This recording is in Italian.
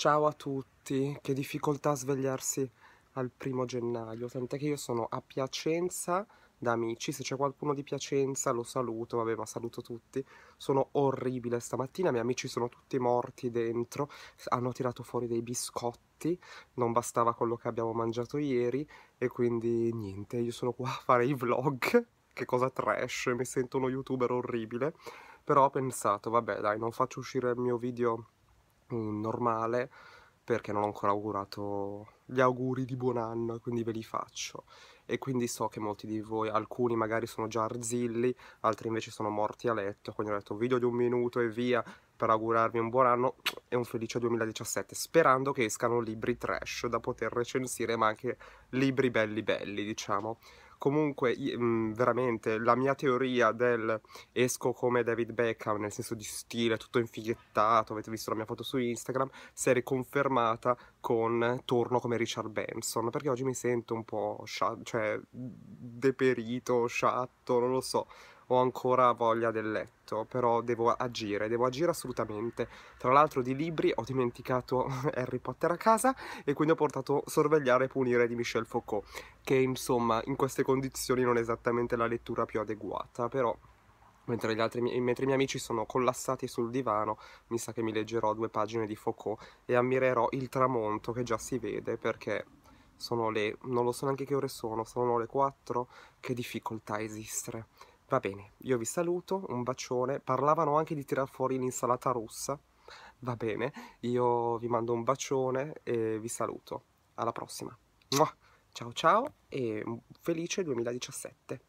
Ciao a tutti, che difficoltà svegliarsi al primo gennaio, tant'è che io sono a Piacenza da amici, se c'è qualcuno di Piacenza lo saluto, vabbè ma saluto tutti, sono orribile stamattina, i miei amici sono tutti morti dentro, hanno tirato fuori dei biscotti, non bastava quello che abbiamo mangiato ieri e quindi niente, io sono qua a fare i vlog, che cosa trash, mi sento uno youtuber orribile, però ho pensato vabbè dai non faccio uscire il mio video Mm, normale perché non ho ancora augurato gli auguri di buon anno, quindi ve li faccio. E quindi so che molti di voi, alcuni magari sono già arzilli, altri invece sono morti a letto, quindi ho detto video di un minuto e via per augurarvi un buon anno e un felice 2017, sperando che escano libri trash da poter recensire, ma anche libri belli belli, diciamo. Comunque, mhmm, veramente, la mia teoria del esco come David Beckham, nel senso di stile, tutto infighettato, avete visto la mia foto su Instagram, si è riconfermata con torno come Richard Benson, perché oggi mi sento un po' sciatto, cioè deperito, sciatto, non lo so ho ancora voglia del letto, però devo agire, devo agire assolutamente. Tra l'altro di libri ho dimenticato Harry Potter a casa e quindi ho portato Sorvegliare e punire di Michel Foucault, che insomma in queste condizioni non è esattamente la lettura più adeguata, però mentre, gli altri, mentre i miei amici sono collassati sul divano, mi sa che mi leggerò due pagine di Foucault e ammirerò il tramonto che già si vede perché sono le... non lo so neanche che ore sono, sono le 4, che difficoltà esistere. Va bene, io vi saluto, un bacione. Parlavano anche di tirar fuori l'insalata russa. Va bene, io vi mando un bacione e vi saluto. Alla prossima. Ciao ciao e felice 2017.